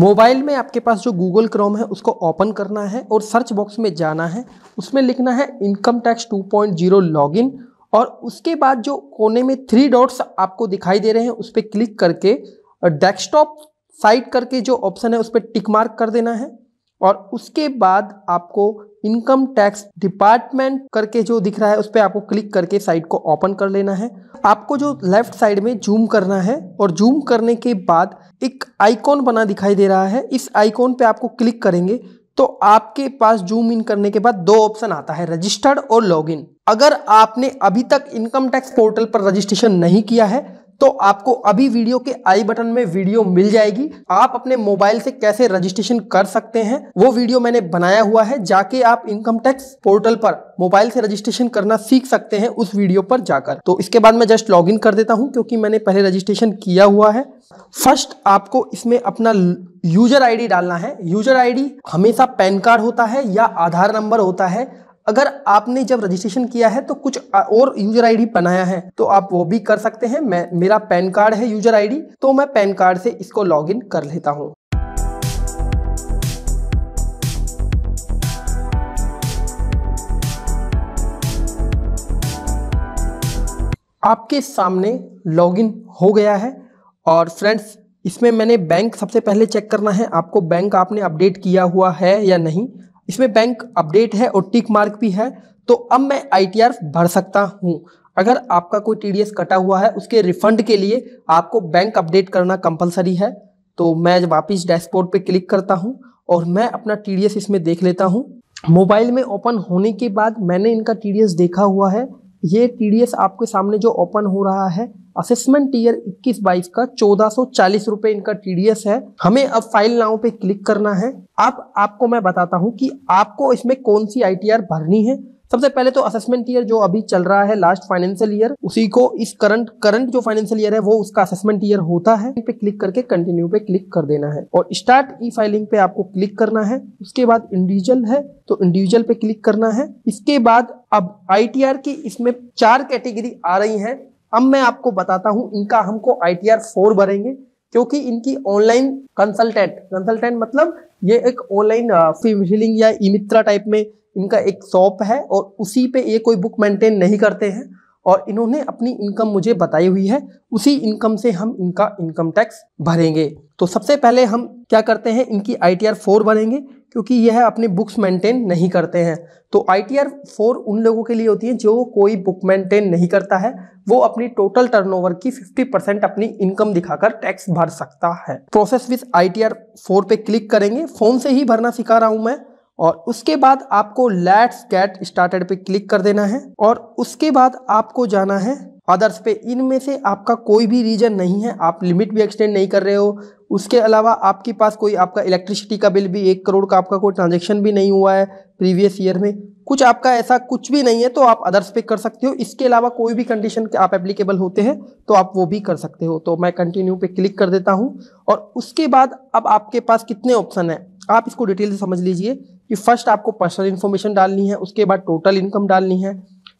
Mobile में आपके पास जो गूगल क्रोम है उसको ओपन करना है और सर्च बॉक्स में जाना है उसमें लिखना है इनकम टैक्स 2.0 लॉगिन और उसके बाद जो कोने में थ्री डॉट्स आपको दिखाई दे रहे हैं उस पर क्लिक करके डेस्कटॉप साइट करके जो ऑप्शन है उस पर टिक मार्क कर देना है और उसके बाद आपको इनकम टैक्स डिपार्टमेंट करके जो दिख रहा है उस पर आपको क्लिक करके साइट को ओपन कर लेना है आपको जो लेफ्ट साइड में जूम करना है और जूम करने के बाद एक आइकॉन बना दिखाई दे रहा है इस आइकॉन पे आपको क्लिक करेंगे तो आपके पास जूम इन करने के बाद दो ऑप्शन आता है रजिस्टर्ड और लॉगिन अगर आपने अभी तक इनकम टैक्स पोर्टल पर रजिस्ट्रेशन नहीं किया है तो आपको अभी वीडियो के आई बटन में वीडियो मिल जाएगी आप अपने मोबाइल से कैसे रजिस्ट्रेशन कर सकते हैं वो वीडियो मैंने बनाया हुआ है जाके आप इनकम टैक्स पोर्टल पर मोबाइल से रजिस्ट्रेशन करना सीख सकते हैं उस वीडियो पर जाकर तो इसके बाद मैं जस्ट लॉग कर देता हूँ क्योंकि मैंने पहले रजिस्ट्रेशन किया हुआ है फर्स्ट आपको इसमें अपना यूजर आईडी डालना है यूजर आईडी हमेशा पैन कार्ड होता है या आधार नंबर होता है अगर आपने जब रजिस्ट्रेशन किया है तो कुछ और यूजर आईडी बनाया है तो आप वो भी कर सकते हैं मैं मेरा पैन कार्ड है यूजर आईडी तो मैं पैन कार्ड से इसको लॉगिन कर लेता हूं आपके सामने लॉगिन हो गया है और फ्रेंड्स इसमें मैंने बैंक सबसे पहले चेक करना है आपको बैंक आपने अपडेट किया हुआ है या नहीं इसमें बैंक अपडेट है और टिक मार्क भी है तो अब मैं आई भर सकता हूँ अगर आपका कोई टी कटा हुआ है उसके रिफंड के लिए आपको बैंक अपडेट करना कंपलसरी है तो मैं वापस डैशबोर्ड पे क्लिक करता हूँ और मैं अपना टी इसमें देख लेता हूँ मोबाइल में ओपन होने के बाद मैंने इनका टी देखा हुआ है ये टी आपके सामने जो ओपन हो रहा है असेसमेंट ईयर 21 बाईस का चौदह रुपए इनका टी है हमें अब फाइल नाव पे क्लिक करना है अब आपको मैं बताता हूँ कि आपको इसमें कौन सी आई भरनी है सबसे पहले तो असेसमेंट ईयर जो अभी चल रहा है लास्ट फाइनेंशियल ईयर उसी को इस करंट करंट जो फाइनेंशियल ईयर है वो उसका असेसमेंट ईयर होता है पे क्लिक करके कंटिन्यू पे क्लिक कर देना है और स्टार्ट ई फाइलिंग पे आपको क्लिक करना है उसके बाद इंडिविजुअल है तो इंडिविजुअल पे क्लिक करना है इसके बाद अब आई की इसमें चार कैटेगरी आ रही है अब मैं आपको बताता हूँ इनका हमको आई टी आर फोर भरेंगे क्योंकि इनकी ऑनलाइन कंसल्टेंट कंसल्टेंट मतलब ये एक ऑनलाइन फिलिंग या इमित्रा टाइप में इनका एक शॉप है और उसी पे ये कोई बुक मेंटेन नहीं करते हैं और इन्होंने अपनी इनकम मुझे बताई हुई है उसी इनकम से हम इनका इनकम टैक्स भरेंगे तो सबसे पहले हम क्या करते हैं इनकी आई टी आर फोर भरेंगे क्योंकि यह अपनी बुक्स मेंटेन नहीं करते हैं तो आई टी आर फोर उन लोगों के लिए होती है जो कोई बुक मेंटेन नहीं करता है वो अपनी टोटल टर्नओवर की 50 परसेंट अपनी इनकम दिखाकर टैक्स भर सकता है process with I T R four पे क्लिक करेंगे फ़ोन से ही भरना सिखा रहा हूं मैं और उसके बाद आपको लेट्स गेट स्टार्टेड पे क्लिक कर देना है और उसके बाद आपको जाना है अदर्स पे इनमें से आपका कोई भी रीजन नहीं है आप लिमिट भी एक्सटेंड नहीं कर रहे हो उसके अलावा आपके पास कोई आपका इलेक्ट्रिसिटी का बिल भी एक करोड़ का आपका कोई ट्रांजेक्शन भी नहीं हुआ है प्रीवियस ईयर में कुछ आपका ऐसा कुछ भी नहीं है तो आप अदर्स पे कर सकते हो इसके अलावा कोई भी कंडीशन आप एप्लीकेबल होते हैं तो आप वो भी कर सकते हो तो मैं कंटिन्यू पे क्लिक कर देता हूँ और उसके बाद अब आपके पास कितने ऑप्शन हैं आप इसको डिटेल से समझ लीजिए कि फर्स्ट आपको पर्सनल इन्फॉर्मेशन डालनी है उसके बाद टोटल इनकम डालनी है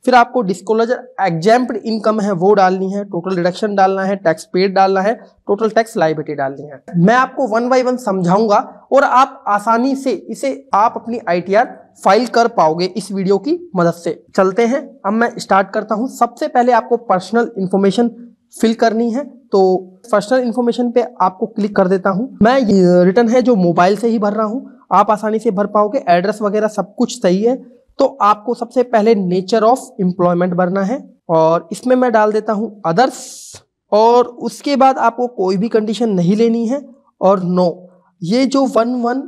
फिर आपको डिस्कोलजर एग्जाम्प्ड इनकम है वो डालनी है टोटल डिडक्शन डालना है टैक्स पेड डालना है टोटल टैक्स लाइबिलिटी डालनी है मैं आपको वन बाई वन समझाऊंगा और आप आसानी से इसे आप अपनी आई फाइल कर पाओगे इस वीडियो की मदद से चलते हैं अब मैं स्टार्ट करता हूँ सबसे पहले आपको पर्सनल इन्फॉर्मेशन फिल करनी है तो पर्सनल इन्फॉर्मेशन पे आपको क्लिक कर देता हूँ मैं रिटर्न है जो मोबाइल से ही भर रहा हूँ आप आसानी से भर पाओगे एड्रेस वगैरह सब कुछ सही है तो आपको सबसे पहले नेचर ऑफ एम्प्लॉयमेंट भरना है और इसमें मैं डाल देता हूं अदर्स और उसके बाद आपको कोई भी कंडीशन नहीं लेनी है और नो ये जो one one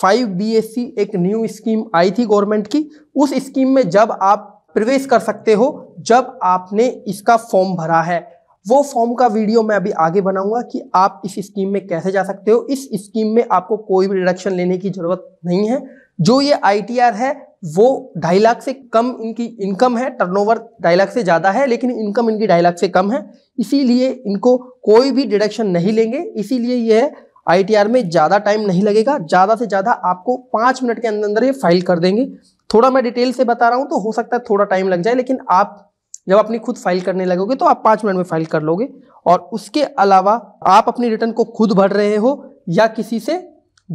five B S C एक न्यू स्कीम आई थी गवर्नमेंट की उस स्कीम में जब आप प्रवेश कर सकते हो जब आपने इसका फॉर्म भरा है वो फॉर्म का वीडियो मैं अभी आगे बनाऊंगा कि आप इस स्कीम में कैसे जा सकते हो इस स्कीम में आपको कोई भी डिडक्शन लेने की ज़रूरत नहीं है जो ये आई है वो ढाई लाख से कम इनकी इनकम है टर्नओवर ढाई लाख से ज़्यादा है लेकिन इनकम इनकी ढाई लाख से कम है इसीलिए इनको कोई भी डिडक्शन नहीं लेंगे इसीलिए यह आई में ज़्यादा टाइम नहीं लगेगा ज़्यादा से ज़्यादा आपको पाँच मिनट के अंदर अंदर ये फाइल कर देंगे थोड़ा मैं डिटेल से बता रहा हूँ तो हो सकता है थोड़ा टाइम लग जाए लेकिन आप जब अपनी खुद फाइल करने लगोगे तो आप पाँच मिनट में फाइल कर लोगे और उसके अलावा आप अपनी रिटर्न को खुद भर रहे हो या किसी से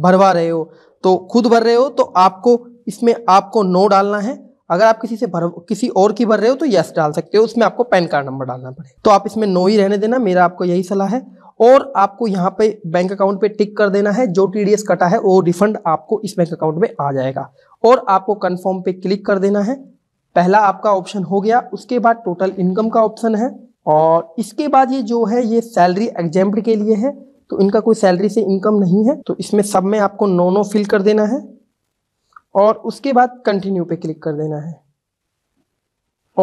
भरवा रहे हो तो खुद भर रहे हो तो आपको इसमें आपको नो डालना है अगर आप किसी से भर किसी और की भर रहे हो तो यस डाल सकते हो उसमें आपको पैन कार्ड नंबर डालना पड़ेगा तो आप इसमें नो ही रहने देना मेरा आपको यही सलाह है और आपको यहाँ पे बैंक अकाउंट पे टिक कर देना है जो टी कटा है वो रिफंड आपको इस बैंक अकाउंट में आ जाएगा और आपको कन्फर्म पे क्लिक कर देना है पहला आपका ऑप्शन हो गया उसके बाद टोटल इनकम का ऑप्शन है और इसके बाद ये जो है ये सैलरी एग्जाम्पल के लिए है तो इनका कोई सैलरी से इनकम नहीं है तो इसमें सब में आपको नो नो फिल कर देना है और उसके बाद कंटिन्यू पे क्लिक कर देना है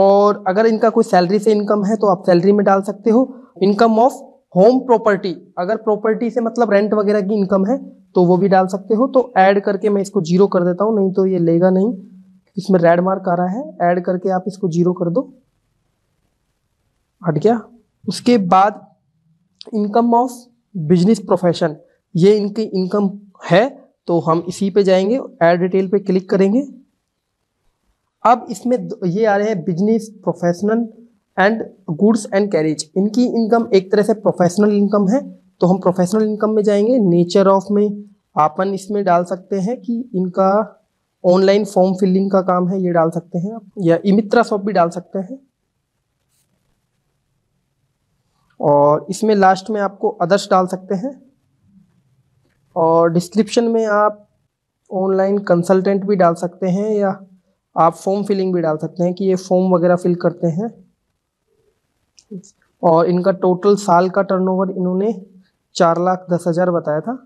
और अगर इनका कोई सैलरी से इनकम है तो आप सैलरी में डाल सकते हो इनकम ऑफ होम प्रॉपर्टी अगर प्रॉपर्टी से मतलब रेंट वगैरह की इनकम है तो वो भी डाल सकते हो तो ऐड करके मैं इसको जीरो कर देता हूँ नहीं तो ये लेगा नहीं इसमें रेड मार्क आ रहा है ऐड करके आप इसको जीरो कर दो हट गया उसके बाद इनकम ऑफ बिजनेस प्रोफेशन ये इनकी इनकम है तो हम इसी पे जाएंगे ऐड डिटेल पे क्लिक करेंगे अब इसमें ये आ रहे हैं business professional and goods and carriage इनकी इनकम एक तरह से प्रोफेशनल इनकम है तो हम प्रोफेशनल इनकम में जाएंगे नेचर ऑफ में आपन इसमें डाल सकते हैं कि इनका ऑनलाइन फॉर्म फिलिंग का काम है ये डाल सकते हैं आप या इमित्रा शॉप भी डाल सकते हैं और इसमें लास्ट में आपको अदर्श डाल सकते हैं और डिस्क्रिप्शन में आप ऑनलाइन कंसल्टेंट भी डाल सकते हैं या आप फॉर्म फिलिंग भी डाल सकते हैं कि ये फॉर्म वगैरह फिल करते हैं और इनका टोटल साल का टर्नओवर इन्होंने चार लाख दस हज़ार बताया था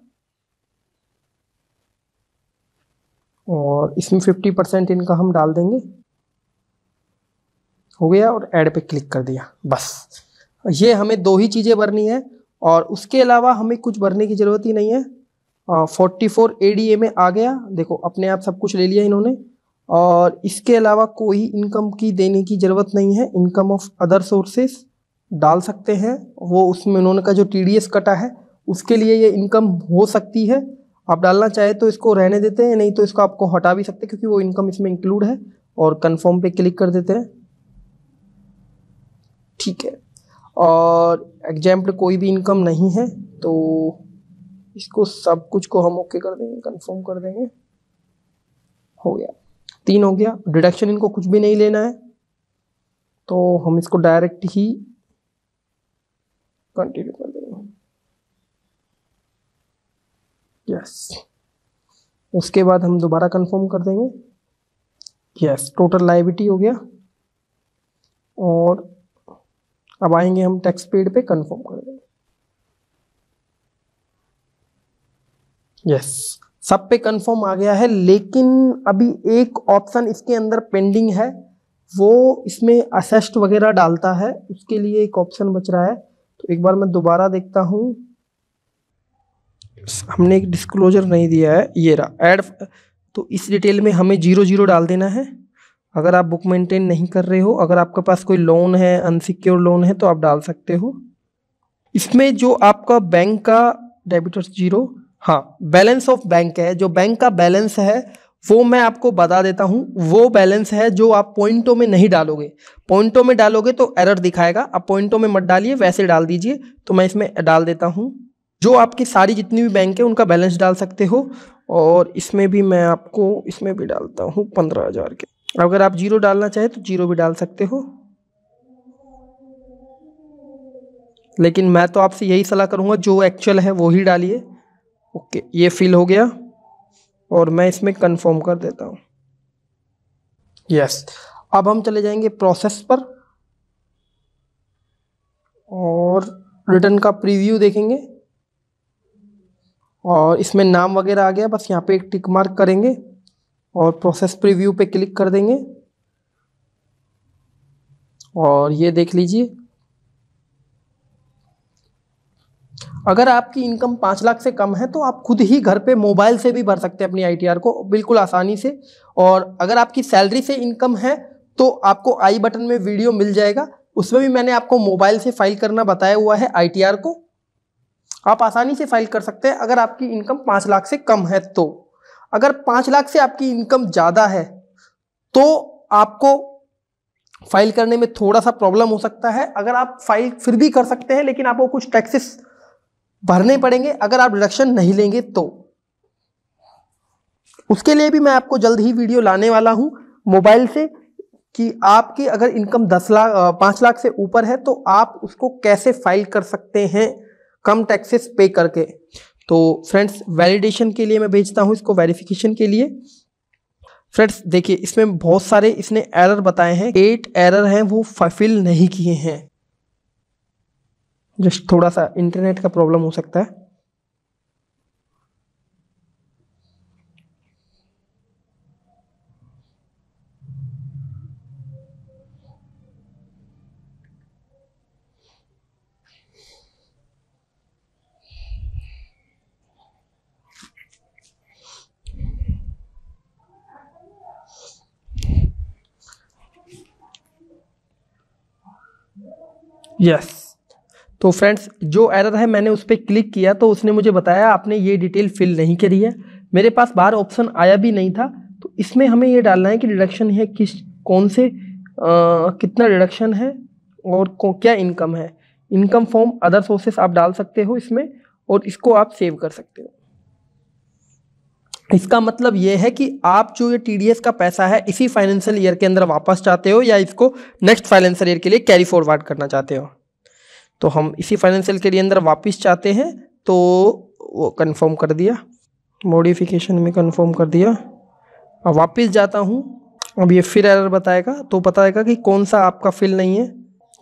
और इसमें फिफ्टी परसेंट इनका हम डाल देंगे हो गया और ऐड पे क्लिक कर दिया बस ये हमें दो ही चीज़ें भरनी है और उसके अलावा हमें कुछ भरने की ज़रूरत ही नहीं है फोर्टी फोर ए में आ गया देखो अपने आप सब कुछ ले लिया इन्होंने और इसके अलावा कोई इनकम की देने की ज़रूरत नहीं है इनकम ऑफ अदर सोर्सेस डाल सकते हैं वो उसमें उन्होंने का जो टी कटा है उसके लिए ये इनकम हो सकती है आप डालना चाहे तो इसको रहने देते हैं नहीं तो इसको आपको हटा भी सकते हैं क्योंकि वो इनकम इसमें इंक्लूड है और कन्फर्म पर क्लिक कर देते हैं ठीक है और एग्जाम्पल कोई भी इनकम नहीं है तो इसको सब कुछ को हम ओके कर देंगे कंफर्म कर देंगे हो गया तीन हो गया डिडक्शन इनको कुछ भी नहीं लेना है तो हम इसको डायरेक्ट ही कंटिन्यू कर देंगे यस उसके बाद हम दोबारा कंफर्म कर देंगे यस टोटल लाइबिलिटी हो गया और अब आएंगे हम टैक्स पेड पे कंफर्म कर देंगे यस सब पे कंफर्म आ गया है लेकिन अभी एक ऑप्शन इसके अंदर पेंडिंग है वो इसमें असेस्ट वगैरह डालता है उसके लिए एक ऑप्शन बच रहा है तो एक बार मैं दोबारा देखता हूँ हमने एक डिस्क्लोजर नहीं दिया है ये रहा ऐड तो इस डिटेल में हमें जीरो जीरो डाल देना है अगर आप बुक मेंटेन नहीं कर रहे हो अगर आपके पास कोई लोन है अनसिक्योर लोन है तो आप डाल सकते हो इसमें जो आपका बैंक का डेबिटर्स जीरो हाँ बैलेंस ऑफ बैंक है जो बैंक का बैलेंस है वो मैं आपको बता देता हूँ वो बैलेंस है जो आप पॉइंटों में नहीं डालोगे पॉइंटों में डालोगे तो एरर दिखाएगा आप पॉइंटों में मत डालिए वैसे डाल दीजिए तो मैं इसमें डाल देता हूँ जो आपकी सारी जितनी भी बैंक है उनका बैलेंस डाल सकते हो और इसमें भी मैं आपको इसमें भी डालता हूँ पंद्रह हज़ार के अगर आप जीरो डालना चाहें तो जीरो भी डाल सकते हो लेकिन मैं तो आपसे यही सलाह करूँगा जो एक्चुअल है वो ही डालिए ओके ये फिल हो गया और मैं इसमें कंफर्म कर देता हूँ यस अब हम चले जाएंगे प्रोसेस पर और रिटर्न का प्रीव्यू देखेंगे और इसमें नाम वगैरह आ गया बस यहाँ पे एक टिक मार्क करेंगे और प्रोसेस प्रीव्यू पे क्लिक कर देंगे और ये देख लीजिए अगर आपकी इनकम पाँच लाख से कम है तो आप खुद ही घर पे मोबाइल से भी भर सकते हैं अपनी आईटीआर को बिल्कुल आसानी से और अगर आपकी सैलरी से इनकम है तो आपको आई बटन में वीडियो मिल जाएगा उसमें भी मैंने आपको मोबाइल से फाइल करना बताया हुआ है आई को आप आसानी से फाइल कर सकते हैं अगर आपकी इनकम पाँच लाख से कम है तो अगर पाँच लाख से आपकी इनकम ज़्यादा है तो आपको फाइल करने में थोड़ा सा प्रॉब्लम हो सकता है अगर आप फाइल फिर भी कर सकते हैं लेकिन आपको कुछ टैक्सेस भरने पड़ेंगे अगर आप डिडक्शन नहीं लेंगे तो उसके लिए भी मैं आपको जल्द ही वीडियो लाने वाला हूं मोबाइल से कि आपकी अगर इनकम दस लाख पाँच लाख से ऊपर है तो आप उसको कैसे फाइल कर सकते हैं कम टैक्सेस पे करके तो फ्रेंड्स वैलिडेशन के लिए मैं भेजता हूँ इसको वेरिफिकेशन के लिए फ्रेंड्स देखिए इसमें बहुत सारे इसने एरर बताए हैं एट एरर हैं वो फिल नहीं किए हैं जस्ट थोड़ा सा इंटरनेट का प्रॉब्लम हो सकता है Yes. तो फ्रेंड्स जो एरर है मैंने उस पर क्लिक किया तो उसने मुझे बताया आपने ये डिटेल फिल नहीं करी है मेरे पास बाहर ऑप्शन आया भी नहीं था तो इसमें हमें ये डालना है कि डिडक्शन है किस कौन से आ, कितना डिडक्शन है और क्या इनकम है इनकम फॉर्म अदर सोर्सेस आप डाल सकते हो इसमें और इसको आप सेव कर सकते हो इसका मतलब ये है कि आप जो ये टी का पैसा है इसी फाइनेंशियल ईयर के अंदर वापस चाहते हो या इसको नेक्स्ट फाइनेंशियल ईयर के लिए कैरी फॉरवर्ड करना चाहते हो तो हम इसी फाइनेंशियल के लिए अंदर वापस चाहते हैं तो वो कन्फर्म कर दिया मॉडिफिकेशन में कन्फर्म कर दिया अब वापस जाता हूँ अब ये फिर एरर बताएगा तो बताएगा कि कौन सा आपका फिल नहीं है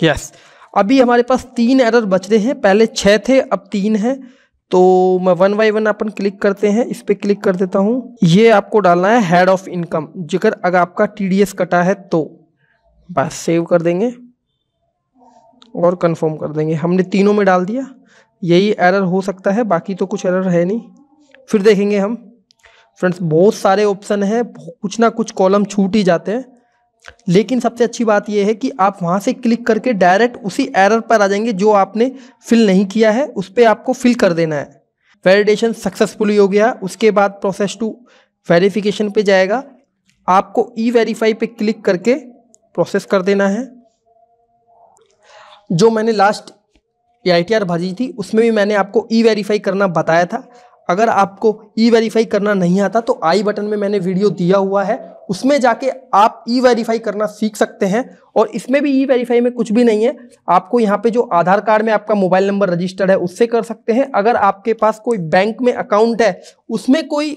यस yes. अभी हमारे पास तीन एरर बच रहे हैं पहले छः थे अब तीन हैं तो मैं वन बाई वन अपन क्लिक करते हैं इस पर क्लिक कर देता हूँ ये आपको डालना है हेड ऑफ इनकम जिकर अगर आपका टी कटा है तो बस सेव कर देंगे और कंफर्म कर देंगे हमने तीनों में डाल दिया यही एरर हो सकता है बाकी तो कुछ एरर है नहीं फिर देखेंगे हम फ्रेंड्स बहुत सारे ऑप्शन हैं कुछ ना कुछ कॉलम छूट ही जाते हैं लेकिन सबसे अच्छी बात यह है कि आप वहाँ से क्लिक करके डायरेक्ट उसी एरर पर आ जाएंगे जो आपने फिल नहीं किया है उस पर आपको फिल कर देना है वेरिडेशन सक्सेसफुली हो गया उसके बाद प्रोसेस टू वेरिफिकेशन पे जाएगा आपको ई वेरीफाई पे क्लिक करके प्रोसेस कर देना है जो मैंने लास्ट ए आई भरी थी उसमें भी मैंने आपको ई वेरीफाई करना बताया था अगर आपको ई वेरीफाई करना नहीं आता तो आई बटन में मैंने वीडियो दिया हुआ है उसमें जाके आप ई वेरीफाई करना सीख सकते हैं और इसमें भी ई वेरीफाई में कुछ भी नहीं है आपको यहाँ पे जो आधार कार्ड में आपका मोबाइल नंबर रजिस्टर्ड है उससे कर सकते हैं अगर आपके पास कोई बैंक में अकाउंट है उसमें कोई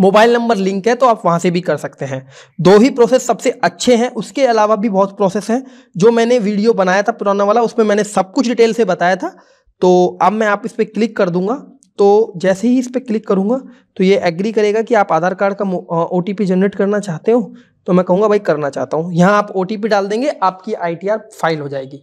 मोबाइल नंबर लिंक है तो आप वहाँ से भी कर सकते हैं दो ही प्रोसेस सबसे अच्छे हैं उसके अलावा भी बहुत प्रोसेस हैं जो मैंने वीडियो बनाया था पुराना वाला उसमें मैंने सब कुछ डिटेल से बताया था तो अब मैं आप इस पर क्लिक कर दूंगा तो जैसे ही इस पर क्लिक करूँगा तो ये एग्री करेगा कि आप आधार कार्ड का ओ जनरेट करना चाहते हो तो मैं कहूँगा भाई करना चाहता हूँ यहाँ आप ओ डाल देंगे आपकी आई फाइल हो जाएगी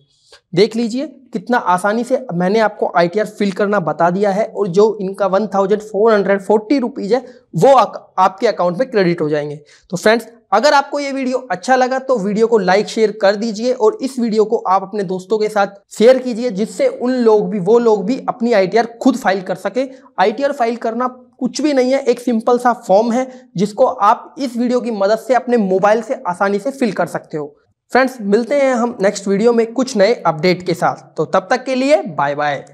देख लीजिए कितना आसानी से मैंने आपको आई फिल करना बता दिया है और जो इनका one thousand four hundred forty rupees है वो आ, आपके अकाउंट में क्रेडिट हो जाएंगे तो फ्रेंड्स अगर आपको ये वीडियो अच्छा लगा तो वीडियो को लाइक शेयर कर दीजिए और इस वीडियो को आप अपने दोस्तों के साथ शेयर कीजिए जिससे उन लोग भी वो लोग भी अपनी आई खुद फाइल कर सके आई फाइल करना कुछ भी नहीं है एक सिंपल सा फॉर्म है जिसको आप इस वीडियो की मदद से अपने मोबाइल से आसानी से फिल कर सकते हो फ्रेंड्स मिलते हैं हम नेक्स्ट वीडियो में कुछ नए अपडेट के साथ तो तब तक के लिए बाय बाय